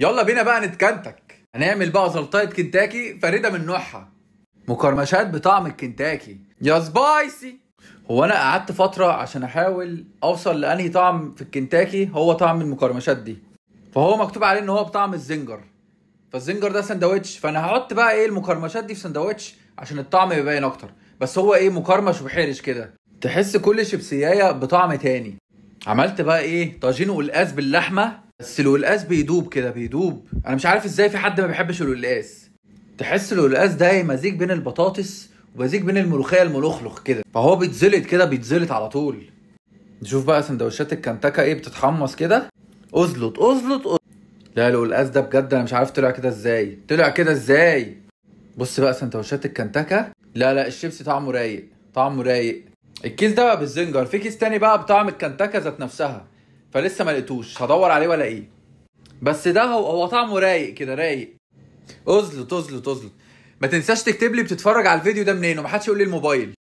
يلا بينا بقى نتكنتك هنعمل بقى زلطايه كنتاكي فريده من نوعها مقرمشات بطعم الكنتاكي يا سبايسي هو انا قعدت فتره عشان احاول اوصل لانهي طعم في الكنتاكي هو طعم المقرمشات دي فهو مكتوب عليه ان هو بطعم الزنجر فالزنجر ده سندوتش فانا هحط بقى ايه المقرمشات دي في سندوتش عشان الطعم يبين اكتر بس هو ايه مقرمش وحرش كده تحس كل شيبسيايه بطعم تاني عملت بقى ايه طاجين والقاس باللحمه بس الولقاس بيدوب كده بيدوب انا مش عارف ازاي في حد ما بيحبش الولقاس تحس الولقاس ده إيه، مزيج بين البطاطس ومزيج بين الملوخيه الملخلخ كده فهو بيتزلط كده بيتزلط على طول نشوف بقى سندوتشات الكنتاكا ايه بتتحمص كده ازلط ازلط لا الولقاس ده بجد انا مش عارف طلع كده ازاي طلع كده ازاي بص بقى سندوتشات الكنتاكا لا لا الشيبسي طعمه رايق طعمه رايق الكيس ده بقى بالزنجر في كيس تاني بقى بطعم الكنتاكا ذات نفسها فلسه ما لقيتوش هدور عليه ولا ايه بس ده هو هو طعمه رايق كده رايق اظلط اظلط اظلط ما تنساش تكتب لي بتتفرج على الفيديو ده منين ومحدش يقول لي الموبايل